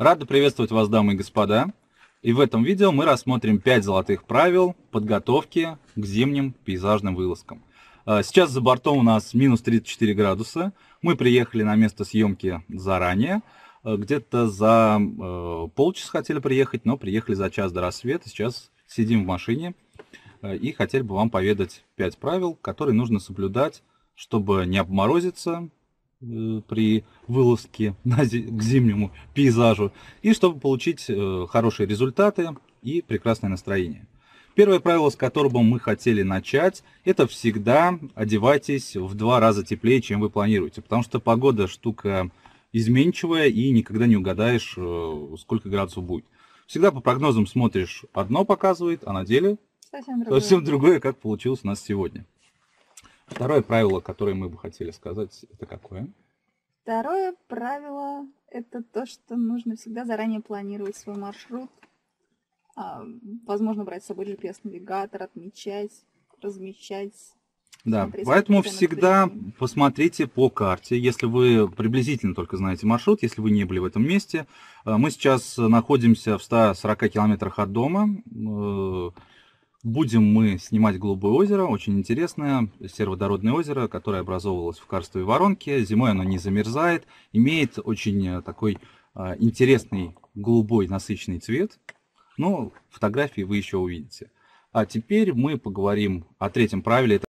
Рады приветствовать вас, дамы и господа. И в этом видео мы рассмотрим 5 золотых правил подготовки к зимним пейзажным вылазкам. А, сейчас за бортом у нас минус 34 градуса. Мы приехали на место съемки заранее. А, где-то за а, полчаса хотели приехать, но приехали за час до рассвета. Сейчас сидим в машине и хотели бы вам поведать 5 правил, которые нужно соблюдать, чтобы не обморозиться, Э, при вылазке на, зи к зимнему пейзажу, и чтобы получить э, хорошие результаты и прекрасное настроение. Первое правило, с которого мы хотели начать, это всегда одевайтесь в два раза теплее, чем вы планируете, потому что погода штука изменчивая и никогда не угадаешь, э, сколько градусов будет. Всегда по прогнозам смотришь, одно показывает, а на деле совсем другое, совсем другое как получилось у нас сегодня. Второе правило, которое мы бы хотели сказать, это какое? Второе правило – это то, что нужно всегда заранее планировать свой маршрут. А, возможно, брать с собой GPS-навигатор, отмечать, размещать да, поэтому всегда посмотрите по карте, если вы приблизительно только знаете маршрут, если вы не были в этом месте. А, мы сейчас находимся в 140 километрах от дома. Э, Будем мы снимать голубое озеро, очень интересное, сероводородное озеро, которое образовывалось в карстовой воронке. Зимой оно не замерзает, имеет очень э, такой э, интересный голубой насыщенный цвет. Но фотографии вы еще увидите. А теперь мы поговорим о третьем правиле.